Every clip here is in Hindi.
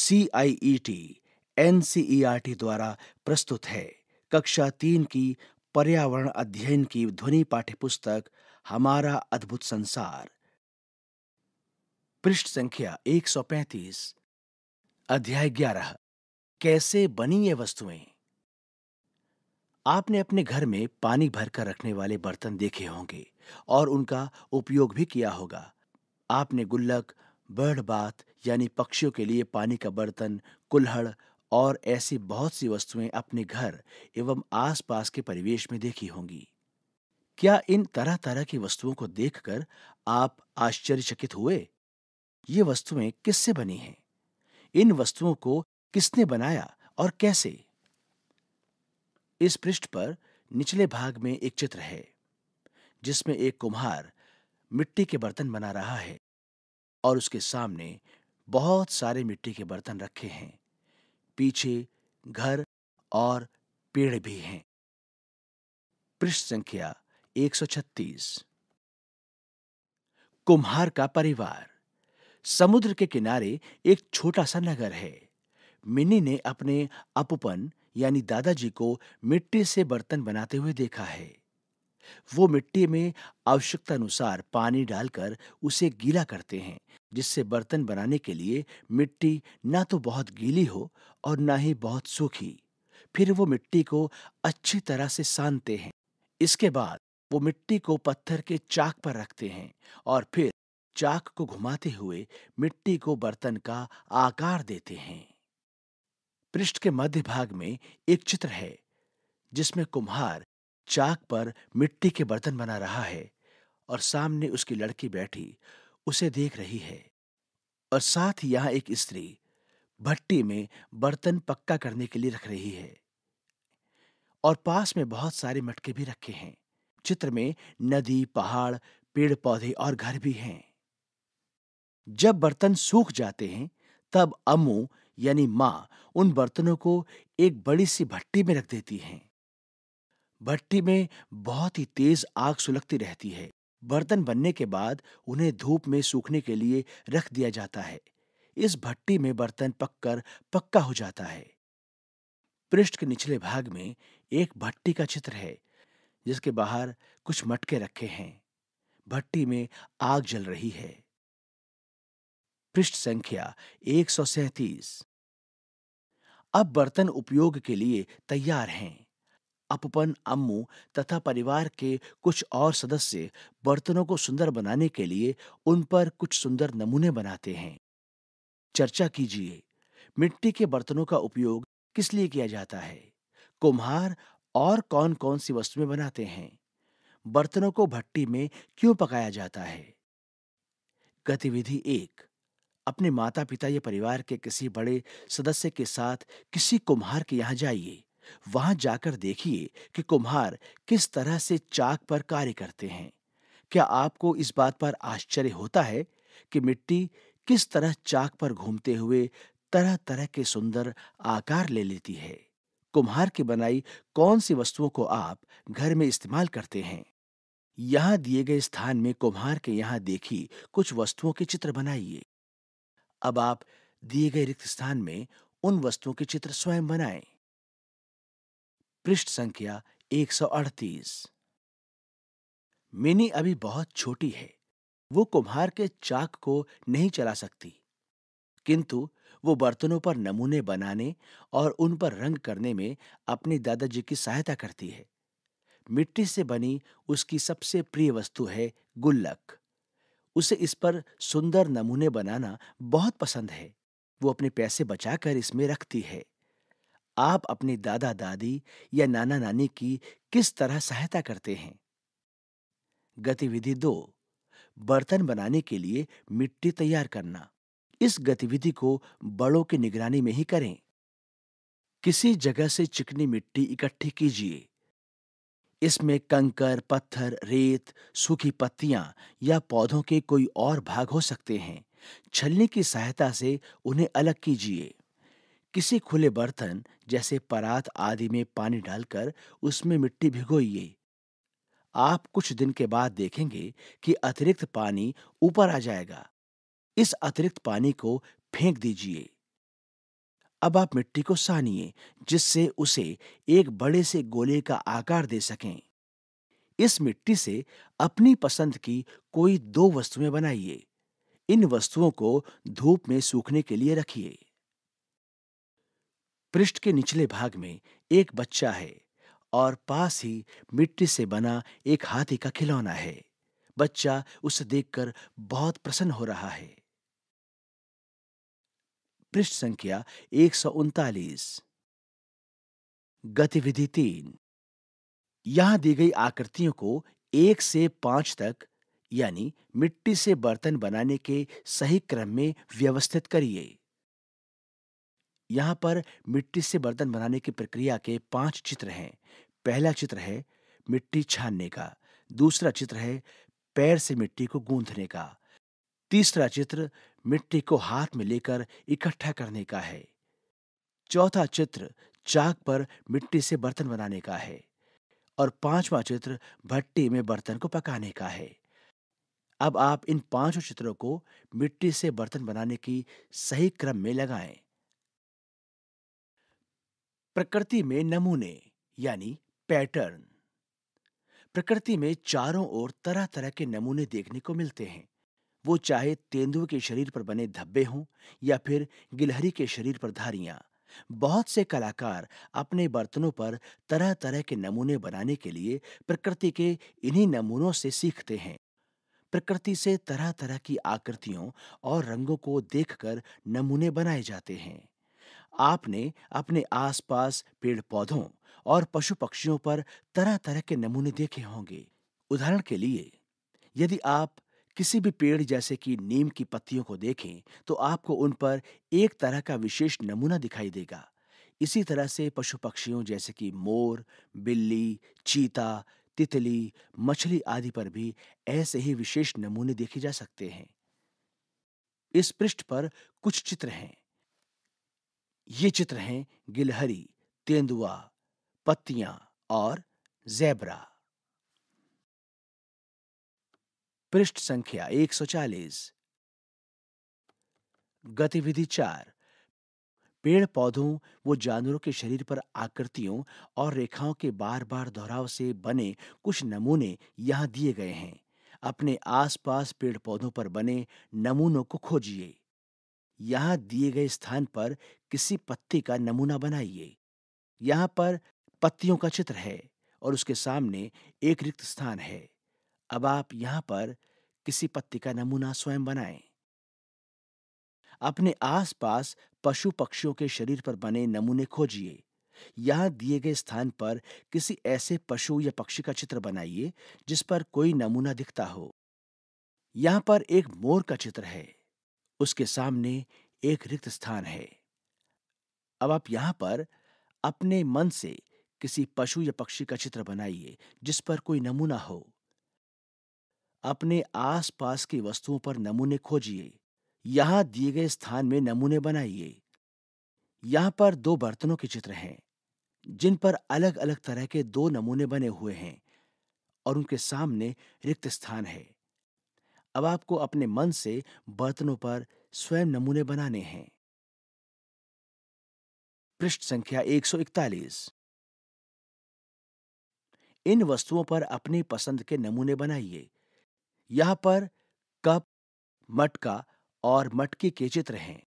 C I E T N C E R T द्वारा प्रस्तुत है कक्षा तीन की पर्यावरण अध्ययन की ध्वनि पाठ्य पुस्तक हमारा अद्भुत संसार पृष्ठ संख्या 135 अध्याय 11 कैसे बनी ये वस्तुएं आपने अपने घर में पानी भरकर रखने वाले बर्तन देखे होंगे और उनका उपयोग भी किया होगा आपने गुल्लक बर्ड बाथ यानी पक्षियों के लिए पानी का बर्तन कुल्हड़ और ऐसी बहुत सी वस्तुएं अपने घर एवं आसपास के परिवेश में देखी होंगी क्या इन तरह तरह की वस्तुओं को देखकर आप आश्चर्यचकित हुए ये वस्तुएं किससे बनी हैं इन वस्तुओं को किसने बनाया और कैसे इस पृष्ठ पर निचले भाग में एक चित्र है जिसमें एक कुम्हार मिट्टी के बर्तन बना रहा है और उसके सामने बहुत सारे मिट्टी के बर्तन रखे हैं पीछे घर और पेड़ भी हैं पृष्ठ संख्या 136 कुम्हार का परिवार समुद्र के किनारे एक छोटा सा नगर है मिनी ने अपने अपपन यानी दादाजी को मिट्टी से बर्तन बनाते हुए देखा है वो मिट्टी में आवश्यकता अनुसार पानी डालकर उसे गीला करते हैं जिससे बर्तन बनाने के लिए मिट्टी ना तो बहुत गीली हो और ना ही बहुत सूखी फिर वो मिट्टी को अच्छी तरह से सानते हैं इसके बाद वो मिट्टी को पत्थर के चाक पर रखते हैं और फिर चाक को घुमाते हुए मिट्टी को बर्तन का आकार देते हैं पृष्ठ के मध्य भाग में एक चित्र है जिसमें कुम्हार चाक पर मिट्टी के बर्तन बना रहा है और सामने उसकी लड़की बैठी उसे देख रही है और साथ ही यहां एक स्त्री भट्टी में बर्तन पक्का करने के लिए रख रही है और पास में बहुत सारे मटके भी रखे हैं चित्र में नदी पहाड़ पेड़ पौधे और घर भी हैं जब बर्तन सूख जाते हैं तब अम्मू यानी माँ उन बर्तनों को एक बड़ी सी भट्टी में रख देती हैं भट्टी में बहुत ही तेज आग सुलगती रहती है बर्तन बनने के बाद उन्हें धूप में सूखने के लिए रख दिया जाता है इस भट्टी में बर्तन पककर पक्का हो जाता है पृष्ठ के निचले भाग में एक भट्टी का चित्र है जिसके बाहर कुछ मटके रखे हैं भट्टी में आग जल रही है पृष्ठ संख्या एक अब बर्तन उपयोग के लिए तैयार हैं अपपन अम्मू तथा परिवार के कुछ और सदस्य बर्तनों को सुंदर बनाने के लिए उन पर कुछ सुंदर नमूने बनाते हैं चर्चा कीजिए मिट्टी के बर्तनों का उपयोग किस लिए किया जाता है कुम्हार और कौन कौन सी वस्तुएं बनाते हैं बर्तनों को भट्टी में क्यों पकाया जाता है गतिविधि एक अपने माता पिता या परिवार के किसी बड़े सदस्य के साथ किसी कुम्हार के यहां जाइए वहां जाकर देखिए कि कुम्हार किस तरह से चाक पर कार्य करते हैं क्या आपको इस बात पर आश्चर्य होता है कि मिट्टी किस तरह चाक पर घूमते हुए तरह तरह के सुंदर आकार ले लेती है कुम्हार की बनाई कौन सी वस्तुओं को आप घर में इस्तेमाल करते हैं यहां दिए गए स्थान में कुम्हार के यहां देखी कुछ वस्तुओं के चित्र बनाइए अब आप दिए गए रिक्त स्थान में उन वस्तुओं के चित्र स्वयं बनाएं पृष्ठ संख्या 138 मिनी अभी बहुत छोटी है वो कुम्हार के चाक को नहीं चला सकती किंतु वो बर्तनों पर नमूने बनाने और उन पर रंग करने में अपने दादाजी की सहायता करती है मिट्टी से बनी उसकी सबसे प्रिय वस्तु है गुल्लक उसे इस पर सुंदर नमूने बनाना बहुत पसंद है वो अपने पैसे बचाकर इसमें रखती है आप अपने दादा दादी या नाना नानी की किस तरह सहायता करते हैं गतिविधि दो बर्तन बनाने के लिए मिट्टी तैयार करना इस गतिविधि को बड़ों की निगरानी में ही करें किसी जगह से चिकनी मिट्टी इकट्ठी कीजिए इसमें कंकर पत्थर रेत सूखी पत्तियां या पौधों के कोई और भाग हो सकते हैं छलनी की सहायता से उन्हें अलग कीजिए किसी खुले बर्तन जैसे परात आदि में पानी डालकर उसमें मिट्टी भिगोइए आप कुछ दिन के बाद देखेंगे कि अतिरिक्त पानी ऊपर आ जाएगा इस अतिरिक्त पानी को फेंक दीजिए अब आप मिट्टी को सानिए जिससे उसे एक बड़े से गोले का आकार दे सकें इस मिट्टी से अपनी पसंद की कोई दो वस्तुएं बनाइए इन वस्तुओं को धूप में सूखने के लिए रखिए पृष्ठ के निचले भाग में एक बच्चा है और पास ही मिट्टी से बना एक हाथी का खिलौना है बच्चा उसे देखकर बहुत प्रसन्न हो रहा है पृष्ठ संख्या एक गतिविधि तीन यहां दी गई आकृतियों को एक से पांच तक यानी मिट्टी से बर्तन बनाने के सही क्रम में व्यवस्थित करिए यहाँ पर मिट्टी से बर्तन बनाने की प्रक्रिया के पांच चित्र हैं पहला चित्र है मिट्टी छानने का दूसरा चित्र है पैर से मिट्टी को गूंथने का तीसरा चित्र मिट्टी को हाथ में लेकर इकट्ठा करने का है चौथा चित्र चाक पर मिट्टी से बर्तन बनाने का है और पांचवा चित्र भट्टी में बर्तन को पकाने का है अब आप इन पांचों चित्रों को मिट्टी से बर्तन बनाने की सही क्रम में लगाएं प्रकृति में नमूने यानी पैटर्न प्रकृति में चारों ओर तरह तरह के नमूने देखने को मिलते हैं वो चाहे तेंदुए के शरीर पर बने धब्बे हों या फिर गिलहरी के शरीर पर धारियां बहुत से कलाकार अपने बर्तनों पर तरह तरह के नमूने बनाने के लिए प्रकृति के इन्हीं नमूनों से सीखते हैं प्रकृति से तरह तरह की आकृतियों और रंगों को देखकर नमूने बनाए जाते हैं आपने अपने आसपास पेड़ पौधों और पशु पक्षियों पर तरह तरह के नमूने देखे होंगे उदाहरण के लिए यदि आप किसी भी पेड़ जैसे कि नीम की पत्तियों को देखें तो आपको उन पर एक तरह का विशेष नमूना दिखाई देगा इसी तरह से पशु पक्षियों जैसे कि मोर बिल्ली चीता तितली मछली आदि पर भी ऐसे ही विशेष नमूने देखे जा सकते हैं इस पृष्ठ पर कुछ चित्र हैं ये चित्र हैं गिलहरी तेंदुआ पत्तियां और जैबरा पृष्ठ संख्या 140 गतिविधि चार पेड़ पौधों व जानवरों के शरीर पर आकृतियों और रेखाओं के बार बार दोहराव से बने कुछ नमूने यहां दिए गए हैं अपने आसपास पेड़ पौधों पर बने नमूनों को खोजिए यहां दिए गए स्थान पर किसी पत्ते का नमूना बनाइए यहां पर पत्तियों का चित्र है और उसके सामने एक रिक्त स्थान है अब आप यहां पर किसी पत्ते का नमूना स्वयं बनाएं। अपने आसपास पशु पक्षियों के शरीर पर बने नमूने खोजिए यहां दिए गए स्थान पर किसी ऐसे पशु या पक्षी का चित्र बनाइए जिस पर कोई नमूना दिखता हो यहां पर एक मोर का चित्र है उसके सामने एक रिक्त स्थान है अब आप यहां पर अपने मन से किसी पशु या पक्षी का चित्र बनाइए जिस पर कोई नमूना हो अपने आसपास की वस्तुओं पर नमूने खोजिए यहां दिए गए स्थान में नमूने बनाइए यहां पर दो बर्तनों के चित्र हैं जिन पर अलग अलग तरह के दो नमूने बने हुए हैं और उनके सामने रिक्त स्थान है अब आपको अपने मन से बर्तनों पर स्वयं नमूने बनाने हैं पृष्ठ संख्या 141 इन वस्तुओं पर अपनी पसंद के नमूने बनाइए यहां पर कप मटका और मटकी के चित्र हैं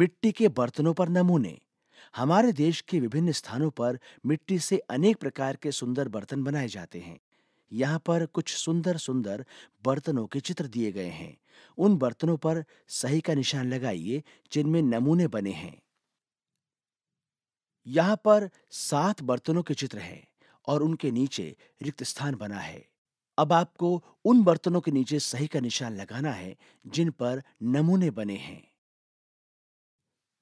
मिट्टी के बर्तनों पर नमूने हमारे देश के विभिन्न स्थानों पर मिट्टी से अनेक प्रकार के सुंदर बर्तन बनाए जाते हैं यहाँ पर कुछ सुंदर सुंदर बर्तनों के चित्र दिए गए हैं उन बर्तनों पर सही का निशान लगाइए जिनमें नमूने बने हैं यहाँ पर सात बर्तनों के चित्र हैं और उनके नीचे रिक्त स्थान बना है अब आपको उन बर्तनों के नीचे सही का निशान लगाना है जिन पर नमूने बने हैं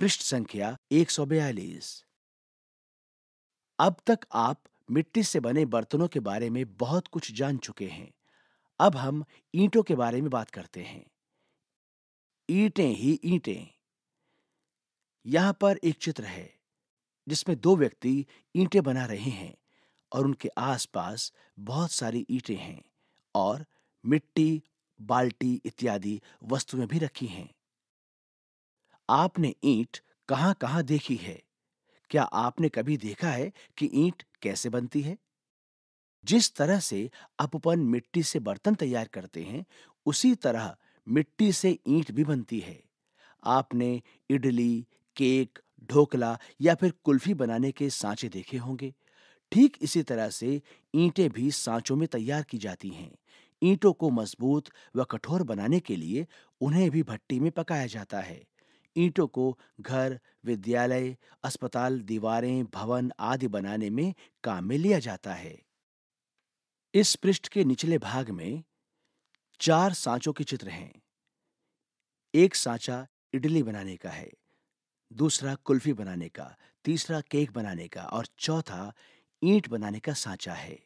पृष्ठ संख्या एक अब तक आप मिट्टी से बने बर्तनों के बारे में बहुत कुछ जान चुके हैं अब हम ईंटों के बारे में बात करते हैं ईंटें ही ईंटें यहां पर एक चित्र है जिसमें दो व्यक्ति ईंटें बना रहे हैं और उनके आसपास बहुत सारी ईंटें हैं और मिट्टी बाल्टी इत्यादि वस्तुएं भी रखी हैं आपने ईंट कहाँ कहां देखी है क्या आपने कभी देखा है कि ईंट कैसे बनती है जिस तरह से अपपन मिट्टी से बर्तन तैयार करते हैं उसी तरह मिट्टी से ईंट भी बनती है आपने इडली केक ढोकला या फिर कुल्फी बनाने के सांचे देखे होंगे ठीक इसी तरह से ईंटें भी सांचों में तैयार की जाती हैं ईंटों को मजबूत व कठोर बनाने के लिए उन्हें भी भट्टी में पकाया जाता है ईंटों को घर विद्यालय अस्पताल दीवारें भवन आदि बनाने में काम में लिया जाता है इस पृष्ठ के निचले भाग में चार सांचों के चित्र हैं एक सांचा इडली बनाने का है दूसरा कुल्फी बनाने का तीसरा केक बनाने का और चौथा ईंट बनाने का सांचा है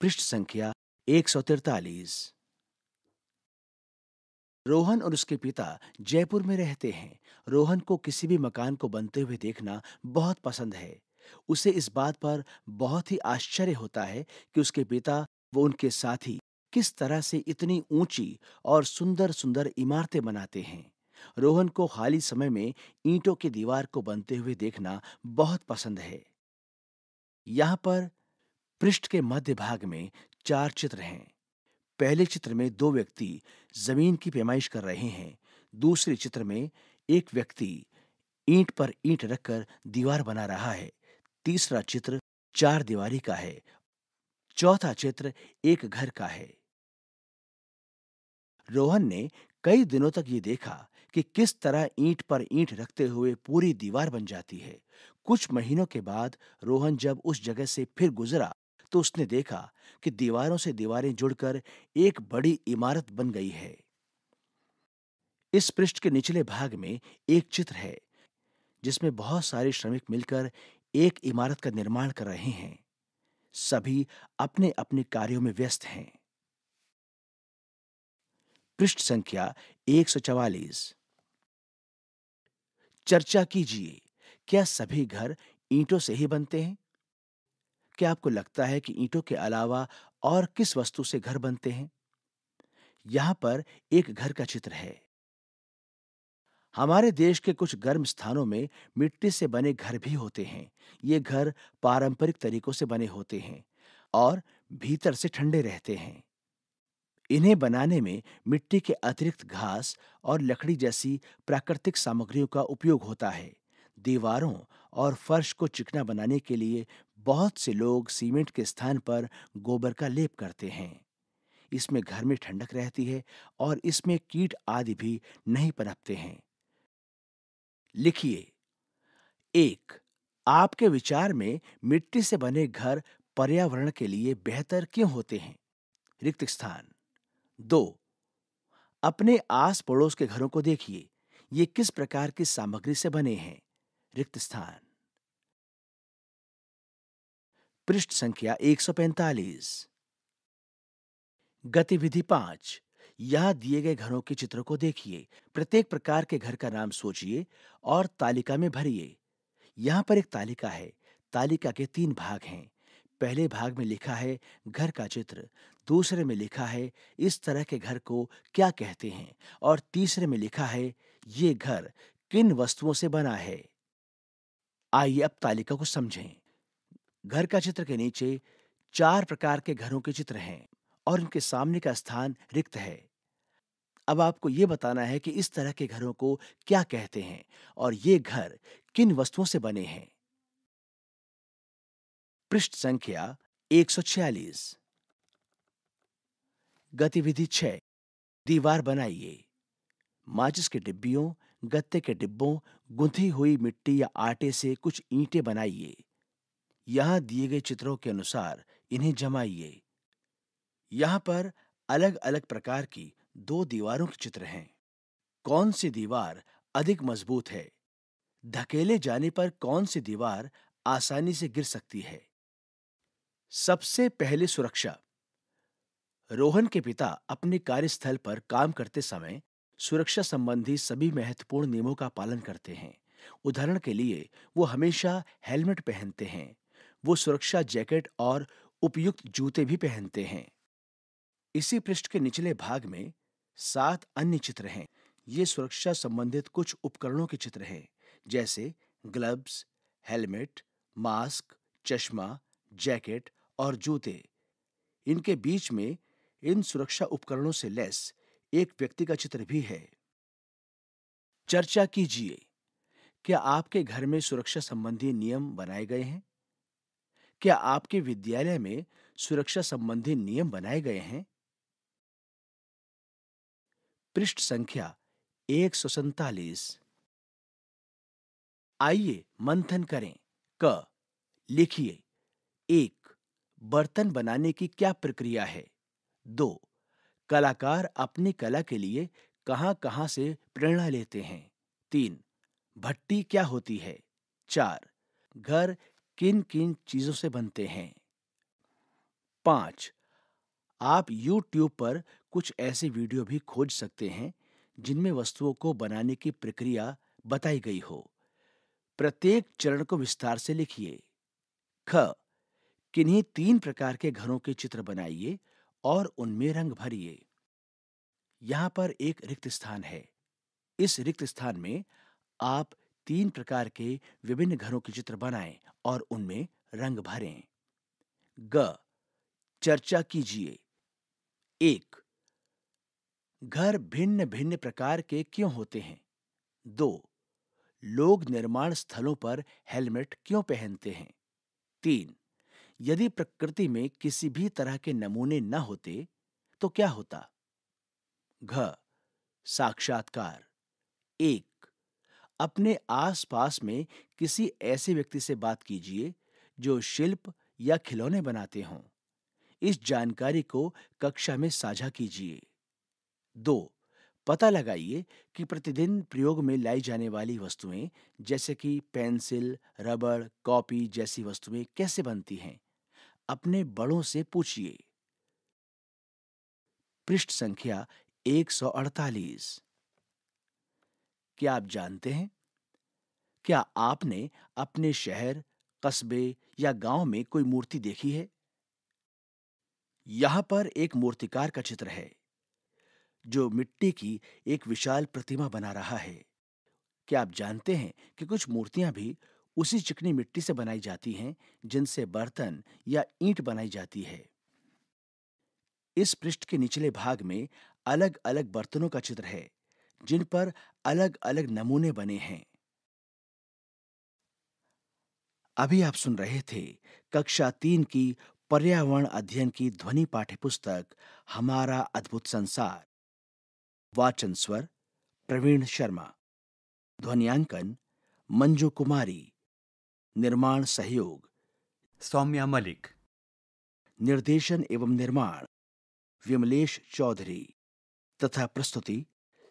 पृष्ठ संख्या एक सौ तिरतालीस रोहन और उसके पिता जयपुर में रहते हैं रोहन को किसी भी मकान को बनते हुए देखना बहुत पसंद है उसे इस बात पर बहुत ही आश्चर्य होता है कि उसके पिता वो उनके साथी किस तरह से इतनी ऊंची और सुंदर सुंदर इमारतें बनाते हैं रोहन को खाली समय में ईंटों की दीवार को बनते हुए देखना बहुत पसंद है यहां पर पृष्ठ के मध्य भाग में चार चित्र हैं पहले चित्र में दो व्यक्ति जमीन की पेमाइश कर रहे हैं दूसरे चित्र में एक व्यक्ति ईंट पर ईंट रखकर दीवार बना रहा है तीसरा चित्र चार दीवारी का है चौथा चित्र एक घर का है रोहन ने कई दिनों तक ये देखा कि किस तरह ईंट पर ईंट रखते हुए पूरी दीवार बन जाती है कुछ महीनों के बाद रोहन जब उस जगह से फिर गुजरा तो उसने देखा कि दीवारों से दीवारें जुड़कर एक बड़ी इमारत बन गई है इस पृष्ठ के निचले भाग में एक चित्र है जिसमें बहुत सारे श्रमिक मिलकर एक इमारत का निर्माण कर रहे हैं सभी अपने अपने कार्यों में व्यस्त हैं पृष्ठ संख्या एक चर्चा कीजिए क्या सभी घर ईंटों से ही बनते हैं क्या आपको लगता है कि ईंटों के अलावा और किस वस्तु से घर बनते हैं यहां पर एक घर का चित्र है हमारे देश के कुछ गर्म स्थानों में मिट्टी से बने घर भी होते हैं ये घर पारंपरिक तरीकों से बने होते हैं और भीतर से ठंडे रहते हैं इन्हें बनाने में मिट्टी के अतिरिक्त घास और लकड़ी जैसी प्राकृतिक सामग्रियों का उपयोग होता है दीवारों और फर्श को चिकना बनाने के लिए बहुत से लोग सीमेंट के स्थान पर गोबर का लेप करते हैं इसमें घर में ठंडक रहती है और इसमें कीट आदि भी नहीं पनपते हैं लिखिए एक आपके विचार में मिट्टी से बने घर पर्यावरण के लिए बेहतर क्यों होते हैं रिक्त स्थान दो अपने आस पड़ोस के घरों को देखिए ये किस प्रकार की सामग्री से बने हैं रिक्त स्थान पृष्ठ संख्या 145 गतिविधि पांच यहां दिए गए घरों के चित्र को देखिए प्रत्येक प्रकार के घर का नाम सोचिए और तालिका में भरिए यहां पर एक तालिका है तालिका के तीन भाग हैं पहले भाग में लिखा है घर का चित्र दूसरे में लिखा है इस तरह के घर को क्या कहते हैं और तीसरे में लिखा है ये घर किन वस्तुओं से बना है आइए अब तालिका को समझें घर का चित्र के नीचे चार प्रकार के घरों के चित्र हैं और उनके सामने का स्थान रिक्त है अब आपको ये बताना है कि इस तरह के घरों को क्या कहते हैं और ये घर किन वस्तुओं से बने हैं पृष्ठ संख्या 146 गतिविधि छ दीवार बनाइए माचिस के डिब्बियों गत्ते के डिब्बों गुंथी हुई मिट्टी या आटे से कुछ ईंटें बनाइए यहां दिए गए चित्रों के अनुसार इन्हें जमाइए यहां पर अलग अलग प्रकार की दो दीवारों के चित्र हैं कौन सी दीवार अधिक मजबूत है धकेले जाने पर कौन सी दीवार आसानी से गिर सकती है सबसे पहले सुरक्षा रोहन के पिता अपने कार्यस्थल पर काम करते समय सुरक्षा संबंधी सभी महत्वपूर्ण नियमों का पालन करते हैं उदाहरण के लिए वो हमेशा हेलमेट पहनते हैं वो सुरक्षा जैकेट और उपयुक्त जूते भी पहनते हैं इसी पृष्ठ के निचले भाग में सात अन्य चित्र हैं ये सुरक्षा संबंधित कुछ उपकरणों के चित्र हैं जैसे ग्लव्स हेलमेट मास्क चश्मा जैकेट और जूते इनके बीच में इन सुरक्षा उपकरणों से लैस एक व्यक्ति का चित्र भी है चर्चा कीजिए क्या आपके घर में सुरक्षा संबंधी नियम बनाए गए हैं क्या आपके विद्यालय में सुरक्षा संबंधी नियम बनाए गए हैं पृष्ठ संख्या एक सौ सैतालीस आइए मंथन करें क लिखिए एक बर्तन बनाने की क्या प्रक्रिया है दो कलाकार अपनी कला के लिए कहां कहां से प्रेरणा लेते हैं तीन भट्टी क्या होती है चार घर किन किन चीजों से बनते हैं पांच आप YouTube पर कुछ ऐसे वीडियो भी खोज सकते हैं जिनमें वस्तुओं को बनाने की प्रक्रिया बताई गई हो प्रत्येक चरण को विस्तार से लिखिए ख किन्हीं तीन प्रकार के घरों के चित्र बनाइए और उनमें रंग भरिए यहां पर एक रिक्त स्थान है इस रिक्त स्थान में आप तीन प्रकार के विभिन्न घरों के चित्र बनाएं और उनमें रंग भरें ग चर्चा कीजिए एक घर भिन्न भिन्न प्रकार के क्यों होते हैं दो लोग निर्माण स्थलों पर हेलमेट क्यों पहनते हैं तीन यदि प्रकृति में किसी भी तरह के नमूने न होते तो क्या होता घ साक्षात्कार एक अपने आसपास में किसी ऐसे व्यक्ति से बात कीजिए जो शिल्प या खिलौने बनाते हों इस जानकारी को कक्षा में साझा कीजिए दो पता लगाइए कि प्रतिदिन प्रयोग में लाई जाने वाली वस्तुएं जैसे कि पेंसिल रबड़ कॉपी जैसी वस्तुएं कैसे बनती हैं अपने बड़ों से पूछिए पृष्ठ संख्या 148 क्या आप जानते हैं क्या आपने अपने शहर कस्बे या गांव में कोई मूर्ति देखी है यहां पर एक मूर्तिकार का चित्र है जो मिट्टी की एक विशाल प्रतिमा बना रहा है क्या आप जानते हैं कि कुछ मूर्तियां भी उसी चिकनी मिट्टी से बनाई जाती हैं जिनसे बर्तन या ईंट बनाई जाती है इस पृष्ठ के निचले भाग में अलग अलग बर्तनों का चित्र है जिन पर अलग अलग नमूने बने हैं अभी आप सुन रहे थे कक्षा तीन की पर्यावरण अध्ययन की ध्वनि पाठ्यपुस्तक हमारा अद्भुत संसार वाचन स्वर प्रवीण शर्मा ध्वनियांकन मंजू कुमारी निर्माण सहयोग सौम्या मलिक निर्देशन एवं निर्माण विमलेश चौधरी तथा प्रस्तुति